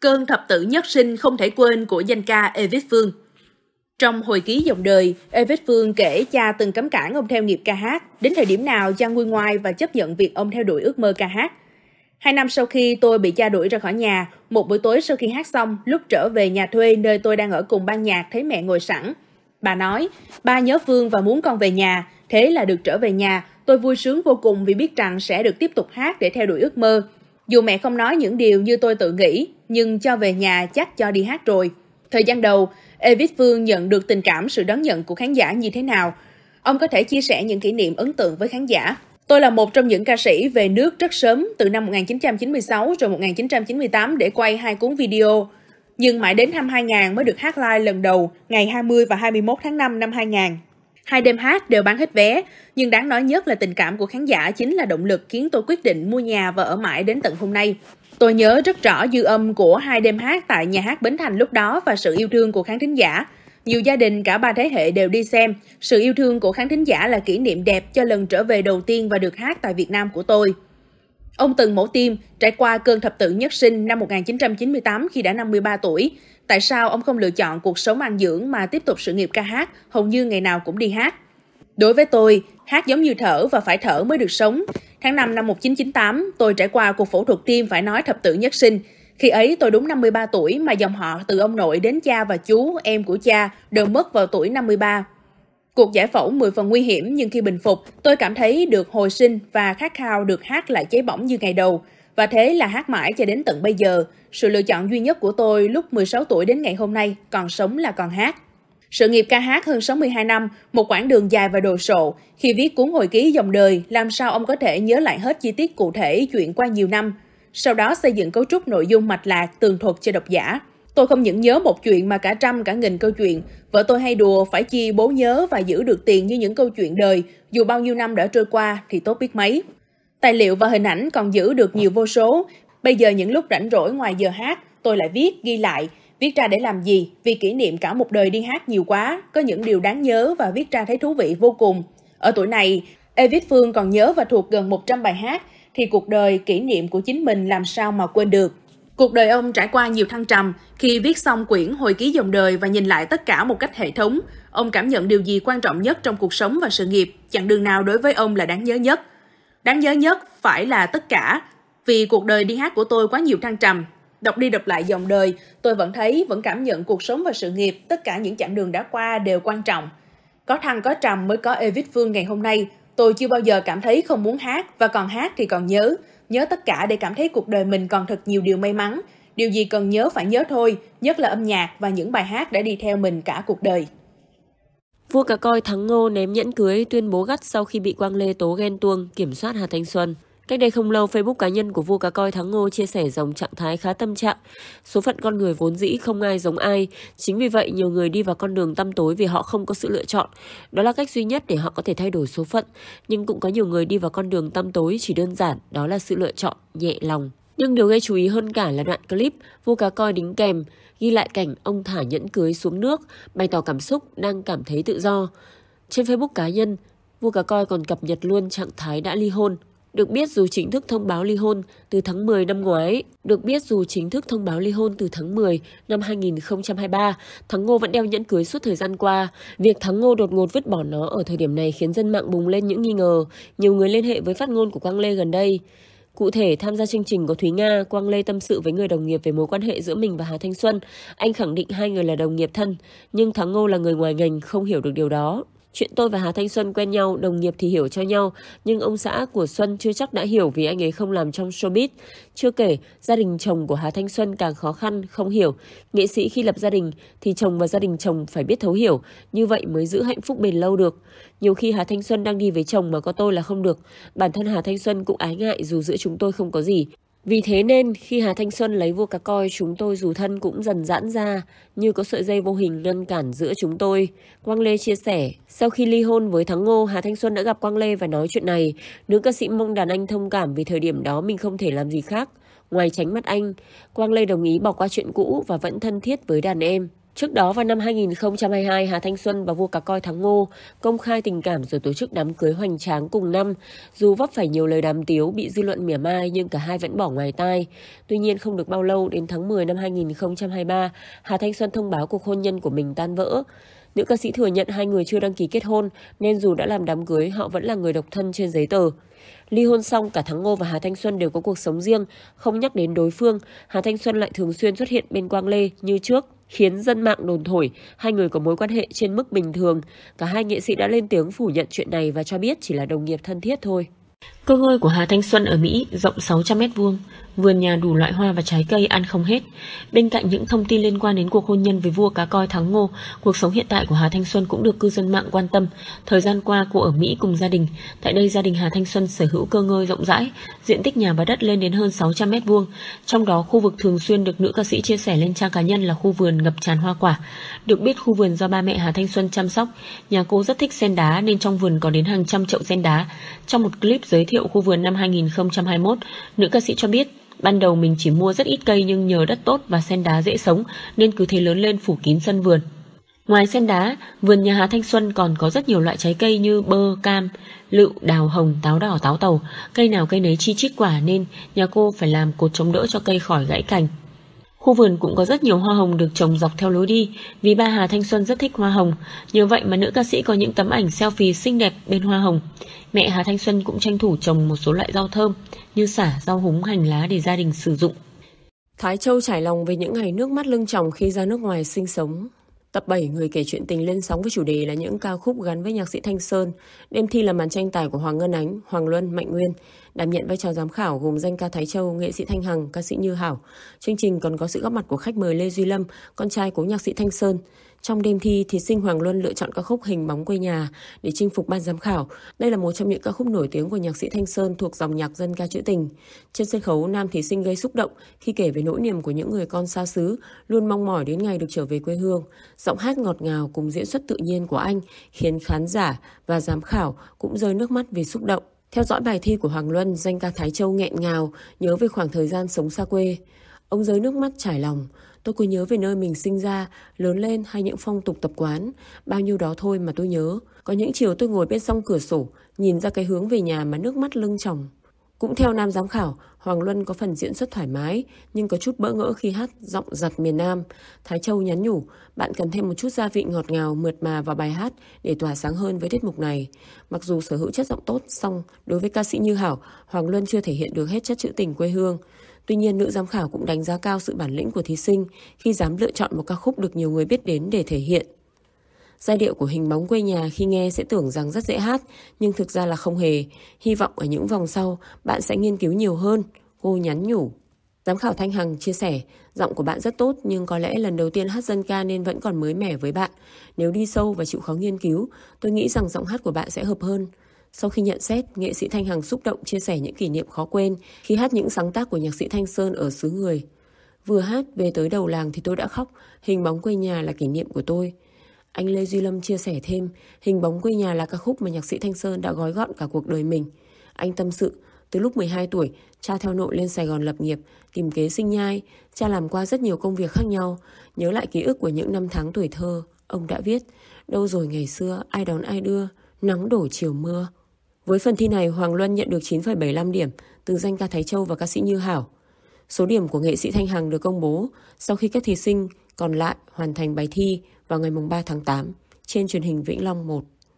cơn thập tử nhất sinh không thể quên của danh ca Evitt Phương. Trong hồi ký dòng đời, Evitt Phương kể cha từng cấm cản ông theo nghiệp ca hát, đến thời điểm nào cha nguôi ngoai và chấp nhận việc ông theo đuổi ước mơ ca hát. Hai năm sau khi tôi bị cha đuổi ra khỏi nhà, một buổi tối sau khi hát xong, lúc trở về nhà thuê nơi tôi đang ở cùng ban nhạc thấy mẹ ngồi sẵn. Bà nói, ba nhớ Phương và muốn con về nhà, thế là được trở về nhà, tôi vui sướng vô cùng vì biết rằng sẽ được tiếp tục hát để theo đuổi ước mơ. Dù mẹ không nói những điều như tôi tự nghĩ, nhưng cho về nhà chắc cho đi hát rồi. Thời gian đầu, Evic Phương nhận được tình cảm sự đón nhận của khán giả như thế nào? Ông có thể chia sẻ những kỷ niệm ấn tượng với khán giả. Tôi là một trong những ca sĩ về nước rất sớm từ năm 1996 rồi 1998 để quay hai cuốn video. Nhưng mãi đến năm 2000 mới được hát live lần đầu ngày 20 và 21 tháng 5 năm 2000. Hai đêm hát đều bán hết vé, nhưng đáng nói nhất là tình cảm của khán giả chính là động lực khiến tôi quyết định mua nhà và ở mãi đến tận hôm nay. Tôi nhớ rất rõ dư âm của hai đêm hát tại nhà hát Bến Thành lúc đó và sự yêu thương của khán thính giả. Nhiều gia đình cả ba thế hệ đều đi xem. Sự yêu thương của khán thính giả là kỷ niệm đẹp cho lần trở về đầu tiên và được hát tại Việt Nam của tôi. Ông từng mổ tim, trải qua cơn thập tự nhất sinh năm 1998 khi đã 53 tuổi. Tại sao ông không lựa chọn cuộc sống ăn dưỡng mà tiếp tục sự nghiệp ca hát, hầu như ngày nào cũng đi hát? Đối với tôi, hát giống như thở và phải thở mới được sống. Tháng 5 năm 1998, tôi trải qua cuộc phẫu thuật tim phải nói thập tử nhất sinh. Khi ấy tôi đúng 53 tuổi mà dòng họ từ ông nội đến cha và chú, em của cha đều mất vào tuổi 53. Cuộc giải phẫu 10 phần nguy hiểm nhưng khi bình phục, tôi cảm thấy được hồi sinh và khát khao được hát lại cháy bỏng như ngày đầu. Và thế là hát mãi cho đến tận bây giờ. Sự lựa chọn duy nhất của tôi lúc 16 tuổi đến ngày hôm nay, còn sống là còn hát. Sự nghiệp ca hát hơn 62 năm, một quãng đường dài và đồ sộ. Khi viết cuốn hồi ký dòng đời, làm sao ông có thể nhớ lại hết chi tiết cụ thể chuyện qua nhiều năm? Sau đó xây dựng cấu trúc nội dung mạch lạc, tường thuật cho độc giả. Tôi không những nhớ một chuyện mà cả trăm cả nghìn câu chuyện. Vợ tôi hay đùa phải chi bố nhớ và giữ được tiền như những câu chuyện đời. Dù bao nhiêu năm đã trôi qua thì tốt biết mấy. Tài liệu và hình ảnh còn giữ được nhiều vô số. Bây giờ những lúc rảnh rỗi ngoài giờ hát, tôi lại viết, ghi lại, Viết ra để làm gì? Vì kỷ niệm cả một đời đi hát nhiều quá, có những điều đáng nhớ và viết ra thấy thú vị vô cùng. Ở tuổi này, Evit Phương còn nhớ và thuộc gần 100 bài hát, thì cuộc đời kỷ niệm của chính mình làm sao mà quên được. Cuộc đời ông trải qua nhiều thăng trầm, khi viết xong quyển hồi ký dòng đời và nhìn lại tất cả một cách hệ thống, ông cảm nhận điều gì quan trọng nhất trong cuộc sống và sự nghiệp, chặng đường nào đối với ông là đáng nhớ nhất. Đáng nhớ nhất phải là tất cả, vì cuộc đời đi hát của tôi quá nhiều thăng trầm, Đọc đi đọc lại dòng đời, tôi vẫn thấy, vẫn cảm nhận cuộc sống và sự nghiệp, tất cả những chặng đường đã qua đều quan trọng. Có thăng có trầm mới có Evit Phương ngày hôm nay, tôi chưa bao giờ cảm thấy không muốn hát và còn hát thì còn nhớ. Nhớ tất cả để cảm thấy cuộc đời mình còn thật nhiều điều may mắn. Điều gì cần nhớ phải nhớ thôi, nhất là âm nhạc và những bài hát đã đi theo mình cả cuộc đời. Vua cá coi Thắng Ngô ném nhẫn cưới tuyên bố gắt sau khi bị Quang Lê tố ghen tuông kiểm soát Hà Thanh Xuân. Cách đây không lâu, Facebook cá nhân của vua cá coi Thắng Ngô chia sẻ dòng trạng thái khá tâm trạng. Số phận con người vốn dĩ không ai giống ai. Chính vì vậy, nhiều người đi vào con đường tăm tối vì họ không có sự lựa chọn. Đó là cách duy nhất để họ có thể thay đổi số phận. Nhưng cũng có nhiều người đi vào con đường tăm tối chỉ đơn giản, đó là sự lựa chọn nhẹ lòng. Nhưng điều gây chú ý hơn cả là đoạn clip vua cá coi đính kèm, ghi lại cảnh ông thả nhẫn cưới xuống nước, bày tỏ cảm xúc đang cảm thấy tự do. Trên Facebook cá nhân, vua cá coi còn cập nhật luôn trạng thái đã ly hôn. Được biết dù chính thức thông báo ly hôn từ tháng 10 năm ngoái, được biết dù chính thức thông báo ly hôn từ tháng 10 năm 2023, Thắng Ngô vẫn đeo nhẫn cưới suốt thời gian qua. Việc Thắng Ngô đột ngột vứt bỏ nó ở thời điểm này khiến dân mạng bùng lên những nghi ngờ. Nhiều người liên hệ với phát ngôn của Quang Lê gần đây. Cụ thể, tham gia chương trình của Thúy Nga, Quang Lê tâm sự với người đồng nghiệp về mối quan hệ giữa mình và Hà Thanh Xuân. Anh khẳng định hai người là đồng nghiệp thân, nhưng Thắng Ngô là người ngoài ngành không hiểu được điều đó. Chuyện tôi và Hà Thanh Xuân quen nhau, đồng nghiệp thì hiểu cho nhau, nhưng ông xã của Xuân chưa chắc đã hiểu vì anh ấy không làm trong showbiz. Chưa kể, gia đình chồng của Hà Thanh Xuân càng khó khăn, không hiểu. Nghệ sĩ khi lập gia đình thì chồng và gia đình chồng phải biết thấu hiểu, như vậy mới giữ hạnh phúc bền lâu được. Nhiều khi Hà Thanh Xuân đang đi với chồng mà có tôi là không được. Bản thân Hà Thanh Xuân cũng ái ngại dù giữa chúng tôi không có gì. Vì thế nên khi Hà Thanh Xuân lấy vua cá coi chúng tôi dù thân cũng dần giãn ra như có sợi dây vô hình ngăn cản giữa chúng tôi. Quang Lê chia sẻ, sau khi ly hôn với Thắng Ngô, Hà Thanh Xuân đã gặp Quang Lê và nói chuyện này. Nữ ca sĩ mong đàn anh thông cảm vì thời điểm đó mình không thể làm gì khác. Ngoài tránh mắt anh, Quang Lê đồng ý bỏ qua chuyện cũ và vẫn thân thiết với đàn em. Trước đó vào năm 2022, Hà Thanh Xuân và vua cá coi Thắng Ngô công khai tình cảm rồi tổ chức đám cưới hoành tráng cùng năm. Dù vấp phải nhiều lời đàm tiếu bị dư luận mỉa mai nhưng cả hai vẫn bỏ ngoài tai. Tuy nhiên không được bao lâu đến tháng 10 năm 2023, Hà Thanh Xuân thông báo cuộc hôn nhân của mình tan vỡ. Nữ ca sĩ thừa nhận hai người chưa đăng ký kết hôn nên dù đã làm đám cưới họ vẫn là người độc thân trên giấy tờ. Ly hôn xong, cả Thắng Ngô và Hà Thanh Xuân đều có cuộc sống riêng, không nhắc đến đối phương. Hà Thanh Xuân lại thường xuyên xuất hiện bên Quang Lê như trước khiến dân mạng đồn thổi hai người có mối quan hệ trên mức bình thường. Cả hai nghệ sĩ đã lên tiếng phủ nhận chuyện này và cho biết chỉ là đồng nghiệp thân thiết thôi. Cơ ngơi của Hà Thanh Xuân ở Mỹ rộng 600 mét vuông, vườn nhà đủ loại hoa và trái cây ăn không hết. Bên cạnh những thông tin liên quan đến cuộc hôn nhân với vua cá coi Thắng Ngô, cuộc sống hiện tại của Hà Thanh Xuân cũng được cư dân mạng quan tâm. Thời gian qua cô ở Mỹ cùng gia đình. Tại đây gia đình Hà Thanh Xuân sở hữu cơ ngơi rộng rãi, diện tích nhà và đất lên đến hơn 600 mét vuông. Trong đó khu vực thường xuyên được nữ ca sĩ chia sẻ lên trang cá nhân là khu vườn ngập tràn hoa quả. Được biết khu vườn do ba mẹ Hà Thanh Xuân chăm sóc. Nhà cô rất thích sen đá nên trong vườn có đến hàng trăm chậu sen đá. Trong một clip giới thiệu hiệu khu vườn năm 2021, nữ ca sĩ cho biết Ban đầu mình chỉ mua rất ít cây nhưng nhờ đất tốt và sen đá dễ sống nên cứ thế lớn lên phủ kín sân vườn. Ngoài sen đá, vườn nhà Hà Thanh Xuân còn có rất nhiều loại trái cây như bơ, cam, lựu, đào hồng, táo đỏ, táo tàu. Cây nào cây nấy chi chít quả nên nhà cô phải làm cột chống đỡ cho cây khỏi gãy cành. Khu vườn cũng có rất nhiều hoa hồng được trồng dọc theo lối đi, vì ba Hà Thanh Xuân rất thích hoa hồng, nhờ vậy mà nữ ca sĩ có những tấm ảnh selfie xinh đẹp bên hoa hồng. Mẹ Hà Thanh Xuân cũng tranh thủ trồng một số loại rau thơm như xả, rau húng, hành lá để gia đình sử dụng. Thái Châu trải lòng về những ngày nước mắt lưng tròng khi ra nước ngoài sinh sống. Tập 7 người kể chuyện tình lên sóng với chủ đề là những ca khúc gắn với nhạc sĩ Thanh Sơn. Đêm thi là màn tranh tài của Hoàng Ngân Ánh, Hoàng Luân, Mạnh Nguyên, đảm nhận vai trò giám khảo gồm danh ca Thái Châu, nghệ sĩ Thanh Hằng, ca sĩ Như Hảo. Chương trình còn có sự góp mặt của khách mời Lê Duy Lâm, con trai của nhạc sĩ Thanh Sơn. Trong đêm thi, thí sinh Hoàng Luân lựa chọn ca khúc Hình bóng quê nhà để chinh phục ban giám khảo. Đây là một trong những ca khúc nổi tiếng của nhạc sĩ Thanh Sơn thuộc dòng nhạc dân ca trữ tình. Trên sân khấu, nam thí sinh gây xúc động khi kể về nỗi niềm của những người con xa xứ, luôn mong mỏi đến ngày được trở về quê hương. Giọng hát ngọt ngào cùng diễn xuất tự nhiên của anh khiến khán giả và giám khảo cũng rơi nước mắt vì xúc động. Theo dõi bài thi của Hoàng Luân, danh ca Thái Châu nghẹn ngào, nhớ về khoảng thời gian sống xa quê. Ông giới nước mắt trải lòng, tôi cứ nhớ về nơi mình sinh ra, lớn lên hay những phong tục tập quán, bao nhiêu đó thôi mà tôi nhớ. Có những chiều tôi ngồi bên song cửa sổ, nhìn ra cái hướng về nhà mà nước mắt lưng tròng. Cũng theo nam giám khảo, Hoàng Luân có phần diễn xuất thoải mái, nhưng có chút bỡ ngỡ khi hát giọng giật miền Nam. Thái Châu nhắn nhủ, bạn cần thêm một chút gia vị ngọt ngào mượt mà vào bài hát để tỏa sáng hơn với tiết mục này. Mặc dù sở hữu chất giọng tốt, song đối với ca sĩ Như Hảo, Hoàng Luân chưa thể hiện được hết chất trữ tình quê hương. Tuy nhiên, nữ giám khảo cũng đánh giá cao sự bản lĩnh của thí sinh khi dám lựa chọn một ca khúc được nhiều người biết đến để thể hiện. Giai điệu của hình bóng quê nhà khi nghe sẽ tưởng rằng rất dễ hát, nhưng thực ra là không hề. Hy vọng ở những vòng sau, bạn sẽ nghiên cứu nhiều hơn, cô nhắn nhủ. Giám khảo Thanh Hằng chia sẻ, giọng của bạn rất tốt nhưng có lẽ lần đầu tiên hát dân ca nên vẫn còn mới mẻ với bạn. Nếu đi sâu và chịu khó nghiên cứu, tôi nghĩ rằng giọng hát của bạn sẽ hợp hơn. Sau khi nhận xét, nghệ sĩ Thanh Hằng xúc động chia sẻ những kỷ niệm khó quên khi hát những sáng tác của nhạc sĩ Thanh Sơn ở xứ người. Vừa hát về tới đầu làng thì tôi đã khóc, hình bóng quê nhà là kỷ niệm của tôi. Anh Lê Duy Lâm chia sẻ thêm, hình bóng quê nhà là ca khúc mà nhạc sĩ Thanh Sơn đã gói gọn cả cuộc đời mình. Anh tâm sự, từ lúc 12 tuổi, cha theo nội lên Sài Gòn lập nghiệp, tìm kế sinh nhai. Cha làm qua rất nhiều công việc khác nhau. Nhớ lại ký ức của những năm tháng tuổi thơ, ông đã viết, đâu rồi ngày xưa, ai đón ai đưa, nắng đổ chiều mưa, với phần thi này, Hoàng Luân nhận được 9,75 điểm từ danh ca Thái Châu và ca sĩ Như Hảo. Số điểm của nghệ sĩ Thanh Hằng được công bố sau khi các thí sinh còn lại hoàn thành bài thi vào ngày 3 tháng 8 trên truyền hình Vĩnh Long 1.